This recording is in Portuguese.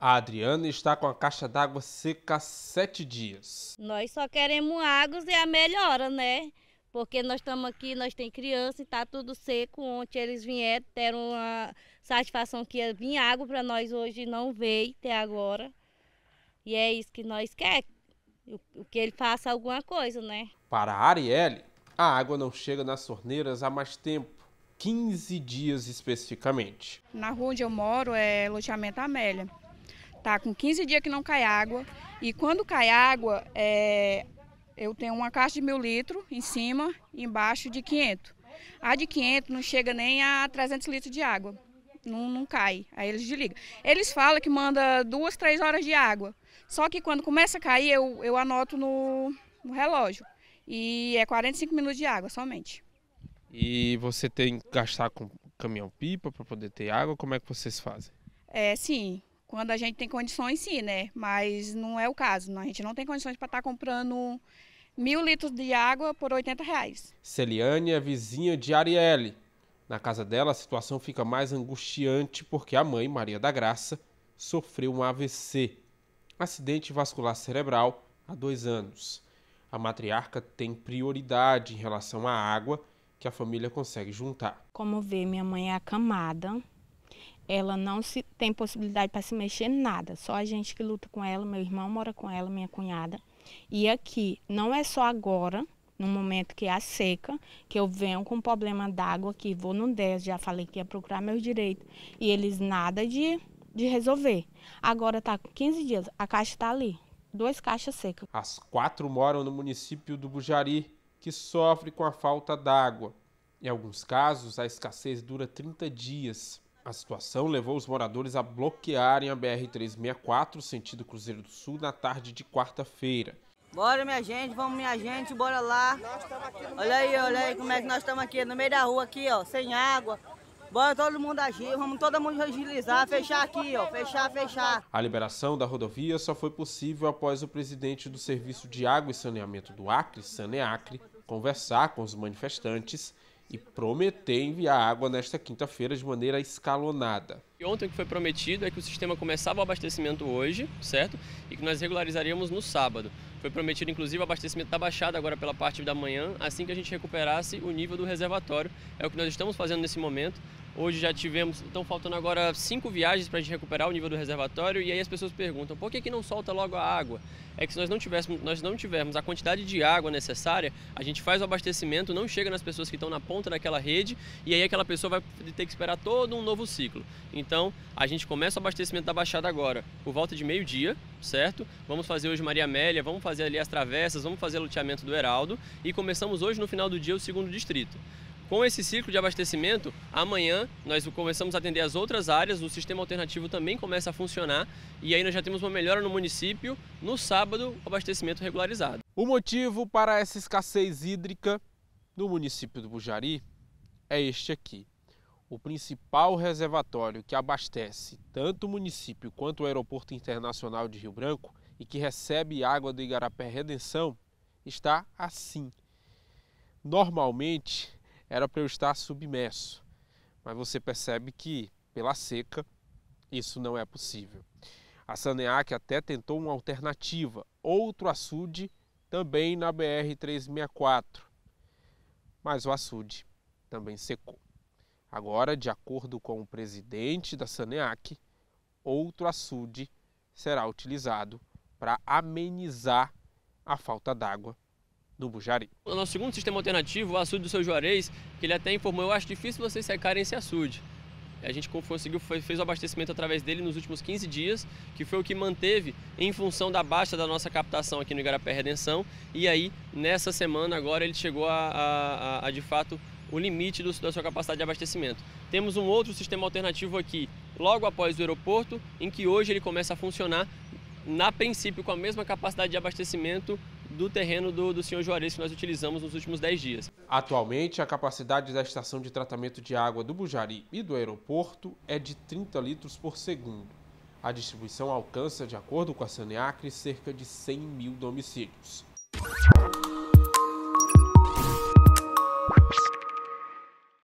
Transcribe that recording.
A Adriana está com a caixa d'água seca sete dias. Nós só queremos águas e a melhora, né? Porque nós estamos aqui, nós tem criança e está tudo seco. Ontem eles vieram, deram uma satisfação que ia vir água para nós hoje, não veio até agora. E é isso que nós queremos, o que ele faça alguma coisa, né? Para a Arielle, a água não chega nas torneiras há mais tempo. 15 dias especificamente. Na rua onde eu moro é loteamento Amélia. Tá com 15 dias que não cai água. E quando cai água, é, eu tenho uma caixa de mil litros em cima e embaixo de 500. A de 500 não chega nem a 300 litros de água. Não, não cai. Aí eles desligam. Eles falam que manda duas, três horas de água. Só que quando começa a cair, eu, eu anoto no, no relógio. E é 45 minutos de água somente. E você tem que gastar com caminhão-pipa para poder ter água? Como é que vocês fazem? É, sim. Quando a gente tem condições, sim, né? Mas não é o caso. A gente não tem condições para estar tá comprando mil litros de água por 80 reais. Celiane é vizinha de Arielle. Na casa dela, a situação fica mais angustiante porque a mãe, Maria da Graça, sofreu um AVC, acidente vascular cerebral, há dois anos. A matriarca tem prioridade em relação à água que a família consegue juntar. Como vê, minha mãe é acamada, ela não se, tem possibilidade para se mexer em nada. Só a gente que luta com ela, meu irmão mora com ela, minha cunhada. E aqui, não é só agora, no momento que é a seca, que eu venho com problema d'água aqui, vou no 10, já falei que ia procurar meus direitos. E eles nada de, de resolver. Agora está com 15 dias, a caixa está ali, duas caixas secas. As quatro moram no município do Bujari, que sofre com a falta d'água. Em alguns casos, a escassez dura 30 dias. A situação levou os moradores a bloquearem a BR-364, sentido Cruzeiro do Sul, na tarde de quarta-feira. Bora, minha gente, vamos, minha gente, bora lá. Olha aí, olha aí como é que nós estamos aqui, no meio da rua aqui, ó, sem água. Bora todo mundo agir, vamos todo mundo agilizar, fechar aqui, ó, fechar, fechar. A liberação da rodovia só foi possível após o presidente do Serviço de Água e Saneamento do Acre, Saneacre, conversar com os manifestantes e prometer enviar água nesta quinta-feira de maneira escalonada. E ontem o que foi prometido é que o sistema começava o abastecimento hoje, certo? E que nós regularizaríamos no sábado. Foi prometido inclusive o abastecimento da Baixada agora pela parte da manhã, assim que a gente recuperasse o nível do reservatório. É o que nós estamos fazendo nesse momento. Hoje já tivemos, estão faltando agora cinco viagens para a gente recuperar o nível do reservatório e aí as pessoas perguntam por que, que não solta logo a água? É que se nós não, tivéssemos, nós não tivermos a quantidade de água necessária, a gente faz o abastecimento, não chega nas pessoas que estão na ponta daquela rede e aí aquela pessoa vai ter que esperar todo um novo ciclo. Então a gente começa o abastecimento da Baixada agora, por volta de meio-dia, certo? Vamos fazer hoje Maria Amélia, vamos fazer ali as travessas, vamos fazer o loteamento do Heraldo e começamos hoje no final do dia o segundo distrito. Com esse ciclo de abastecimento, amanhã nós começamos a atender as outras áreas, o sistema alternativo também começa a funcionar e aí nós já temos uma melhora no município, no sábado, o abastecimento regularizado. O motivo para essa escassez hídrica no município do Bujari é este aqui. O principal reservatório que abastece tanto o município quanto o Aeroporto Internacional de Rio Branco e que recebe água do Igarapé Redenção está assim. Normalmente, era para eu estar submerso. Mas você percebe que, pela seca, isso não é possível. A Saneac até tentou uma alternativa, outro açude, também na BR-364. Mas o açude também secou. Agora, de acordo com o presidente da Saneac, outro açude será utilizado para amenizar a falta d'água do Bujari. O nosso segundo sistema alternativo, o açude do seu Juarez, que ele até informou, eu acho difícil vocês secarem esse açude. A gente conseguiu, fez o abastecimento através dele nos últimos 15 dias, que foi o que manteve em função da baixa da nossa captação aqui no Igarapé Redenção. E aí, nessa semana agora, ele chegou a, a, a, a de fato o limite do, da sua capacidade de abastecimento. Temos um outro sistema alternativo aqui, logo após o aeroporto, em que hoje ele começa a funcionar, na princípio, com a mesma capacidade de abastecimento do terreno do, do senhor Juarez que nós utilizamos nos últimos 10 dias. Atualmente, a capacidade da estação de tratamento de água do Bujari e do aeroporto é de 30 litros por segundo. A distribuição alcança, de acordo com a Saneacre, cerca de 100 mil domicílios.